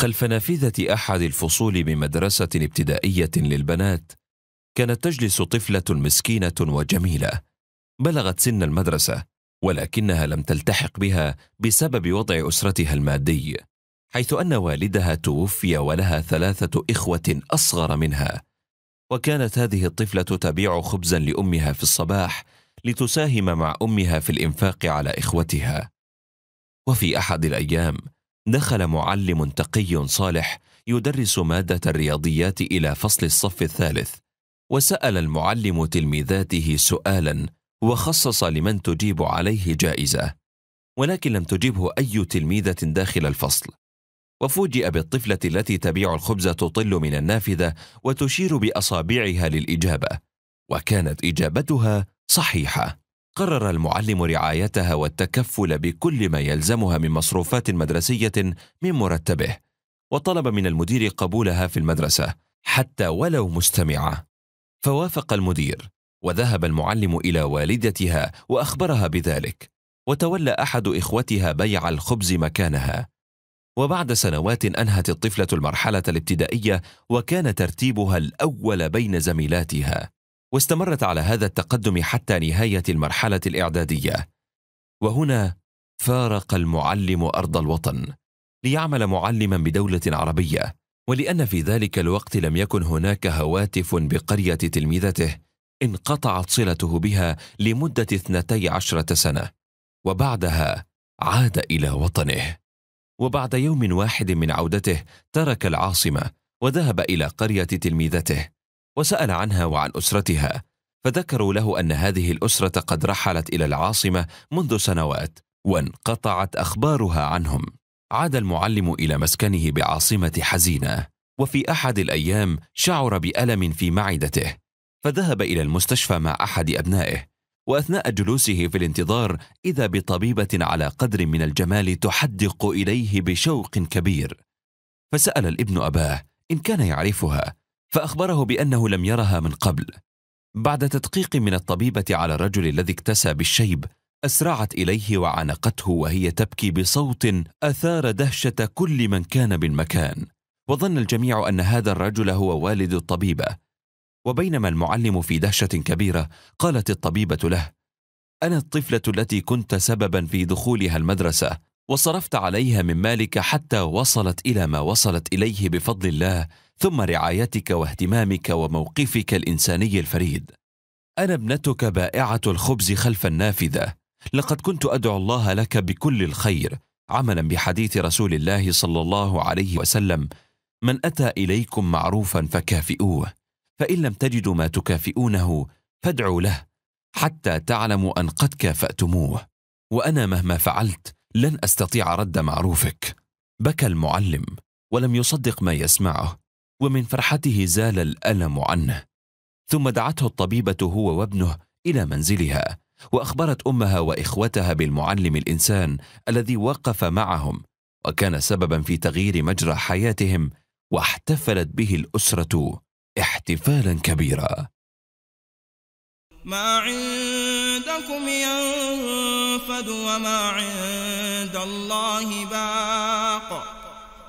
خلف نافذة أحد الفصول بمدرسة ابتدائية للبنات كانت تجلس طفلة مسكينة وجميلة بلغت سن المدرسة ولكنها لم تلتحق بها بسبب وضع أسرتها المادي حيث أن والدها توفي ولها ثلاثة إخوة أصغر منها وكانت هذه الطفلة تبيع خبزا لأمها في الصباح لتساهم مع أمها في الإنفاق على إخوتها وفي أحد الأيام دخل معلم تقي صالح يدرس ماده الرياضيات الى فصل الصف الثالث وسال المعلم تلميذاته سؤالا وخصص لمن تجيب عليه جائزه ولكن لم تجبه اي تلميذه داخل الفصل وفوجئ بالطفله التي تبيع الخبز تطل من النافذه وتشير باصابعها للاجابه وكانت اجابتها صحيحه قرر المعلم رعايتها والتكفل بكل ما يلزمها من مصروفات مدرسية من مرتبه، وطلب من المدير قبولها في المدرسة حتى ولو مستمعة. فوافق المدير، وذهب المعلم إلى والدتها وأخبرها بذلك، وتولى أحد إخوتها بيع الخبز مكانها. وبعد سنوات أنهت الطفلة المرحلة الابتدائية وكان ترتيبها الأول بين زميلاتها. واستمرت على هذا التقدم حتى نهايه المرحله الاعداديه وهنا فارق المعلم ارض الوطن ليعمل معلما بدوله عربيه ولان في ذلك الوقت لم يكن هناك هواتف بقريه تلميذته انقطعت صلته بها لمده اثنتي عشره سنه وبعدها عاد الى وطنه وبعد يوم واحد من عودته ترك العاصمه وذهب الى قريه تلميذته وسأل عنها وعن أسرتها فذكروا له أن هذه الأسرة قد رحلت إلى العاصمة منذ سنوات وانقطعت أخبارها عنهم عاد المعلم إلى مسكنه بعاصمة حزينة وفي أحد الأيام شعر بألم في معدته فذهب إلى المستشفى مع أحد أبنائه وأثناء جلوسه في الانتظار إذا بطبيبة على قدر من الجمال تحدق إليه بشوق كبير فسأل الابن أباه إن كان يعرفها فأخبره بأنه لم يرها من قبل بعد تدقيق من الطبيبة على الرجل الذي اكتسى بالشيب أسرعت إليه وعانقته وهي تبكي بصوت أثار دهشة كل من كان بالمكان وظن الجميع أن هذا الرجل هو والد الطبيبة وبينما المعلم في دهشة كبيرة قالت الطبيبة له أنا الطفلة التي كنت سببا في دخولها المدرسة وصرفت عليها من مالك حتى وصلت إلى ما وصلت إليه بفضل الله ثم رعايتك واهتمامك وموقفك الانساني الفريد انا ابنتك بائعه الخبز خلف النافذه لقد كنت ادعو الله لك بكل الخير عملا بحديث رسول الله صلى الله عليه وسلم من اتى اليكم معروفا فكافئوه فان لم تجدوا ما تكافئونه فادعوا له حتى تعلموا ان قد كافاتموه وانا مهما فعلت لن استطيع رد معروفك بكى المعلم ولم يصدق ما يسمعه ومن فرحته زال الالم عنه ثم دعته الطبيبه هو وابنه الى منزلها واخبرت امها واخوتها بالمعلم الانسان الذي وقف معهم وكان سببا في تغيير مجرى حياتهم واحتفلت به الاسره احتفالا كبيرا ما عندكم ينفد وما عند الله باق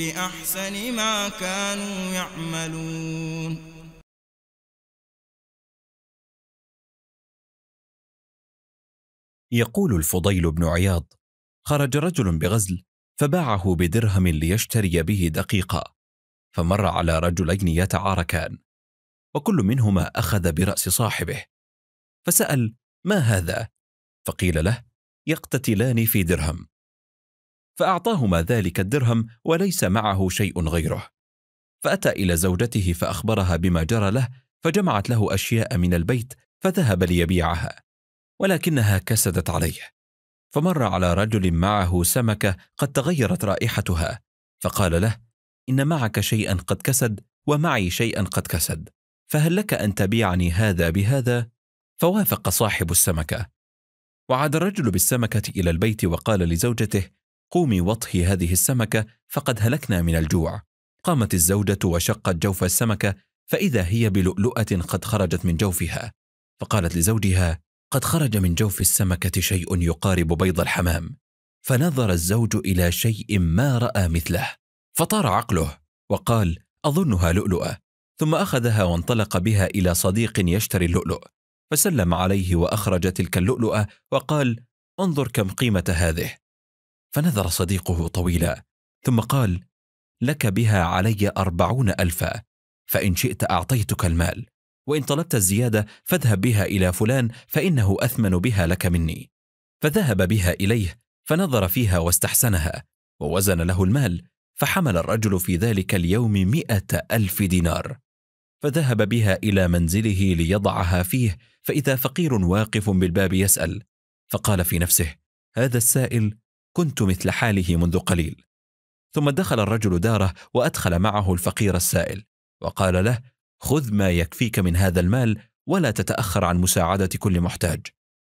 بأحسن ما كانوا يعملون يقول الفضيل بن عياض خرج رجل بغزل فباعه بدرهم ليشتري به دقيقة فمر على رجلين يتعاركان وكل منهما أخذ برأس صاحبه فسأل ما هذا؟ فقيل له يقتتلان في درهم فأعطاهما ذلك الدرهم وليس معه شيء غيره فأتى إلى زوجته فأخبرها بما جرى له فجمعت له أشياء من البيت فذهب ليبيعها ولكنها كسدت عليه فمر على رجل معه سمكة قد تغيرت رائحتها فقال له إن معك شيئا قد كسد ومعي شيئا قد كسد فهل لك أن تبيعني هذا بهذا؟ فوافق صاحب السمكة وعاد الرجل بالسمكة إلى البيت وقال لزوجته قومي وطهي هذه السمكة فقد هلكنا من الجوع قامت الزوجة وشقت جوف السمكة فإذا هي بلؤلؤة قد خرجت من جوفها فقالت لزوجها قد خرج من جوف السمكة شيء يقارب بيض الحمام فنظر الزوج إلى شيء ما رأى مثله فطار عقله وقال أظنها لؤلؤة ثم أخذها وانطلق بها إلى صديق يشتري اللؤلؤ فسلم عليه وأخرج تلك اللؤلؤة وقال انظر كم قيمة هذه فنذر صديقه طويلا ثم قال لك بها علي أربعون ألفا فإن شئت أعطيتك المال وإن طلبت الزيادة فاذهب بها إلى فلان فإنه أثمن بها لك مني فذهب بها إليه فنظر فيها واستحسنها ووزن له المال فحمل الرجل في ذلك اليوم مئة ألف دينار فذهب بها إلى منزله ليضعها فيه فإذا فقير واقف بالباب يسأل فقال في نفسه هذا السائل كنت مثل حاله منذ قليل ثم دخل الرجل داره وادخل معه الفقير السائل وقال له خذ ما يكفيك من هذا المال ولا تتاخر عن مساعده كل محتاج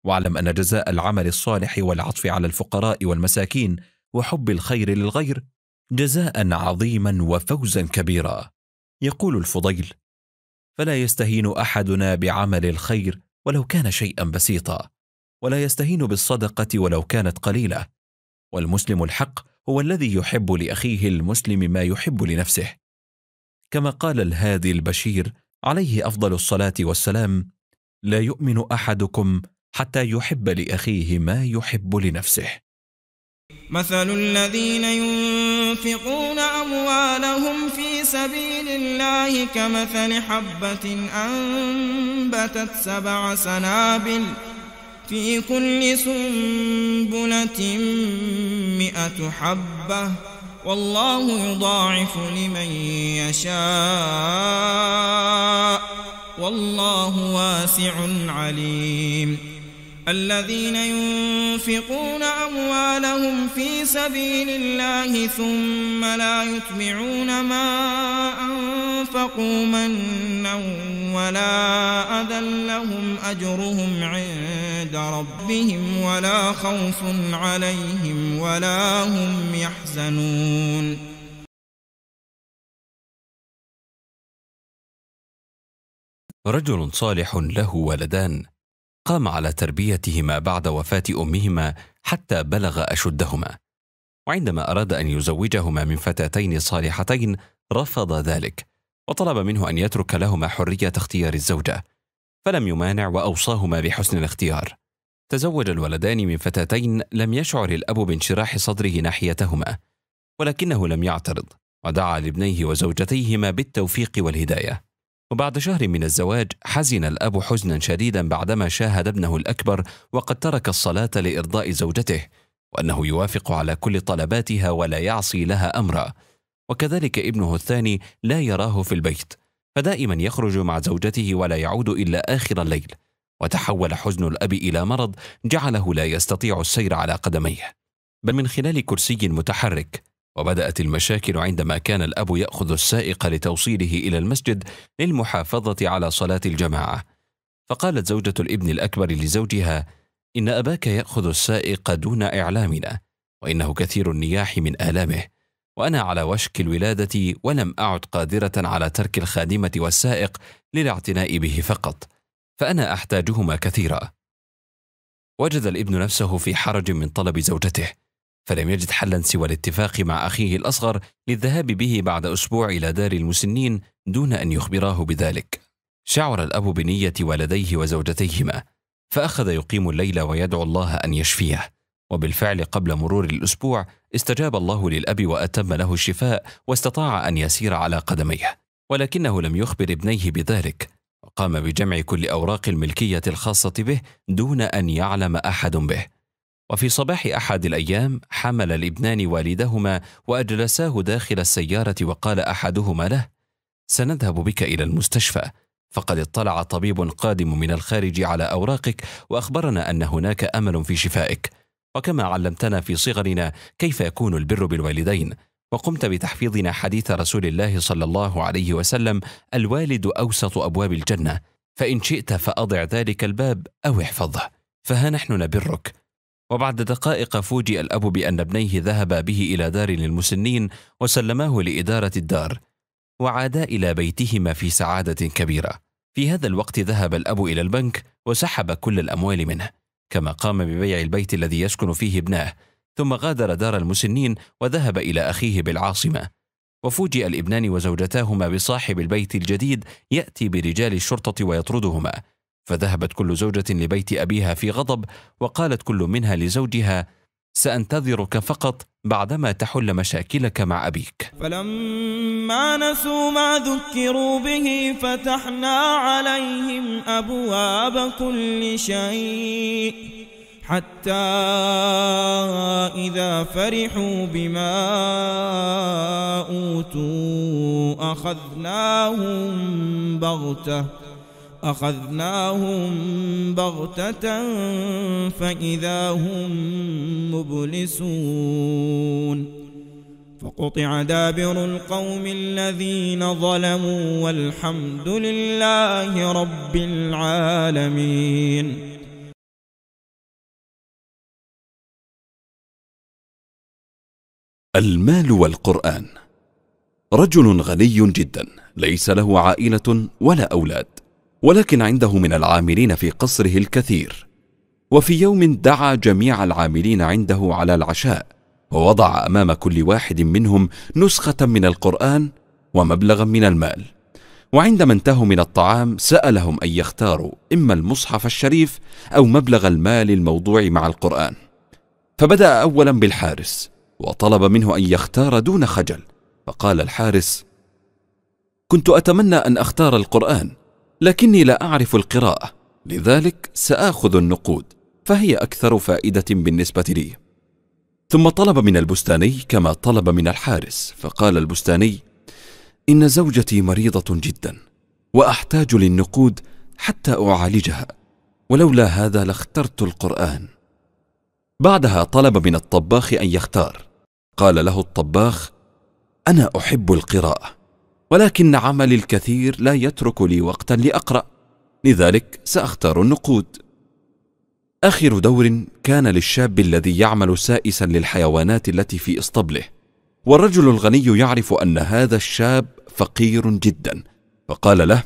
واعلم ان جزاء العمل الصالح والعطف على الفقراء والمساكين وحب الخير للغير جزاء عظيما وفوزا كبيرا يقول الفضيل فلا يستهين احدنا بعمل الخير ولو كان شيئا بسيطا ولا يستهين بالصدقه ولو كانت قليله والمسلم الحق هو الذي يحب لاخيه المسلم ما يحب لنفسه كما قال الهادي البشير عليه افضل الصلاه والسلام لا يؤمن احدكم حتى يحب لاخيه ما يحب لنفسه مثل الذين ينفقون اموالهم في سبيل الله كمثل حبه انبتت سبع سنابل في كل سنبلة مئة حبة والله يضاعف لمن يشاء والله واسع عليم الذين ينفقون أموالهم في سبيل الله ثم لا يتبعون ما أنفقوا منا ولا أذى لهم أجرهم عند ربهم ولا خوف عليهم ولا هم يحزنون رجل صالح له ولدان قام على تربيتهما بعد وفاة أمهما حتى بلغ أشدهما وعندما أراد أن يزوجهما من فتاتين صالحتين رفض ذلك وطلب منه أن يترك لهما حرية اختيار الزوجة فلم يمانع وأوصاهما بحسن الاختيار تزوج الولدان من فتاتين لم يشعر الأب بانشراح صدره ناحيتهما ولكنه لم يعترض ودعا لابنيه وزوجتيهما بالتوفيق والهداية وبعد شهر من الزواج حزن الأب حزنا شديدا بعدما شاهد ابنه الأكبر وقد ترك الصلاة لإرضاء زوجته وأنه يوافق على كل طلباتها ولا يعصي لها أمرا وكذلك ابنه الثاني لا يراه في البيت فدائما يخرج مع زوجته ولا يعود إلا آخر الليل وتحول حزن الأب إلى مرض جعله لا يستطيع السير على قدميه بل من خلال كرسي متحرك وبدأت المشاكل عندما كان الأب يأخذ السائق لتوصيله إلى المسجد للمحافظة على صلاة الجماعة فقالت زوجة الابن الأكبر لزوجها إن أباك يأخذ السائق دون إعلامنا وإنه كثير النياح من آلامه وأنا على وشك الولادة ولم أعد قادرة على ترك الخادمة والسائق للاعتناء به فقط فأنا أحتاجهما كثيرا وجد الابن نفسه في حرج من طلب زوجته فلم يجد حلا سوى الاتفاق مع أخيه الأصغر للذهاب به بعد أسبوع إلى دار المسنين دون أن يخبراه بذلك شعر الأب بنية والديه وزوجتيهما فأخذ يقيم الليل ويدعو الله أن يشفيه وبالفعل قبل مرور الأسبوع استجاب الله للأب وأتم له الشفاء واستطاع أن يسير على قدميه ولكنه لم يخبر ابنيه بذلك وقام بجمع كل أوراق الملكية الخاصة به دون أن يعلم أحد به وفي صباح احد الايام حمل الابنان والدهما واجلساه داخل السياره وقال احدهما له سنذهب بك الى المستشفى فقد اطلع طبيب قادم من الخارج على اوراقك واخبرنا ان هناك امل في شفائك وكما علمتنا في صغرنا كيف يكون البر بالوالدين وقمت بتحفيظنا حديث رسول الله صلى الله عليه وسلم الوالد اوسط ابواب الجنه فان شئت فاضع ذلك الباب او احفظه فها نحن نبرك وبعد دقائق فوجئ الأب بأن ابنيه ذهبا به إلى دار للمسنين وسلماه لإدارة الدار وعادا إلى بيتهما في سعادة كبيرة في هذا الوقت ذهب الأب إلى البنك وسحب كل الأموال منه كما قام ببيع البيت الذي يسكن فيه ابناه ثم غادر دار المسنين وذهب إلى أخيه بالعاصمة وفوجئ الابنان وزوجتاهما بصاحب البيت الجديد يأتي برجال الشرطة ويطردهما فذهبت كل زوجة لبيت أبيها في غضب وقالت كل منها لزوجها سأنتظرك فقط بعدما تحل مشاكلك مع أبيك فلما نسوا ما ذكروا به فتحنا عليهم أبواب كل شيء حتى إذا فرحوا بما أوتوا أخذناهم بغتة أخذناهم بغتة فإذا هم مبلسون فقطع دابر القوم الذين ظلموا والحمد لله رب العالمين المال والقرآن رجل غني جدا ليس له عائلة ولا أولاد ولكن عنده من العاملين في قصره الكثير وفي يوم دعا جميع العاملين عنده على العشاء ووضع امام كل واحد منهم نسخه من القران ومبلغا من المال وعندما انتهوا من الطعام سالهم ان يختاروا اما المصحف الشريف او مبلغ المال الموضوع مع القران فبدا اولا بالحارس وطلب منه ان يختار دون خجل فقال الحارس كنت اتمنى ان اختار القران لكني لا اعرف القراءه لذلك ساخذ النقود فهي اكثر فائده بالنسبه لي ثم طلب من البستاني كما طلب من الحارس فقال البستاني ان زوجتي مريضه جدا واحتاج للنقود حتى اعالجها ولولا هذا لاخترت القران بعدها طلب من الطباخ ان يختار قال له الطباخ انا احب القراءه ولكن عملي الكثير لا يترك لي وقتا لأقرأ لذلك سأختار النقود آخر دور كان للشاب الذي يعمل سائسا للحيوانات التي في إسطبله والرجل الغني يعرف أن هذا الشاب فقير جدا فقال له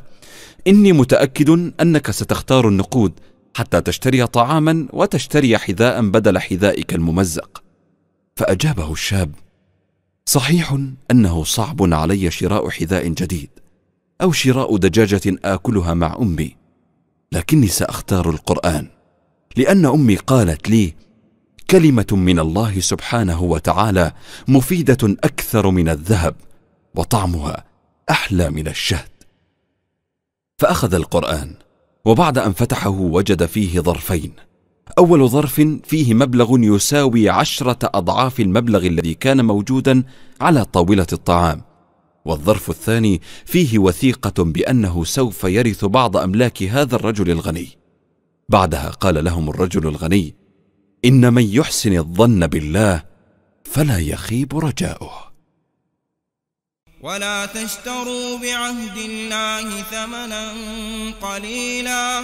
إني متأكد أنك ستختار النقود حتى تشتري طعاما وتشتري حذاء بدل حذائك الممزق فأجابه الشاب صحيح انه صعب علي شراء حذاء جديد او شراء دجاجه اكلها مع امي لكني ساختار القران لان امي قالت لي كلمه من الله سبحانه وتعالى مفيده اكثر من الذهب وطعمها احلى من الشهد فاخذ القران وبعد ان فتحه وجد فيه ظرفين أول ظرف فيه مبلغ يساوي عشرة أضعاف المبلغ الذي كان موجودا على طاولة الطعام والظرف الثاني فيه وثيقة بأنه سوف يرث بعض أملاك هذا الرجل الغني بعدها قال لهم الرجل الغني إن من يحسن الظن بالله فلا يخيب رجاؤه ولا تشتروا بعهد الله ثمنا قليلا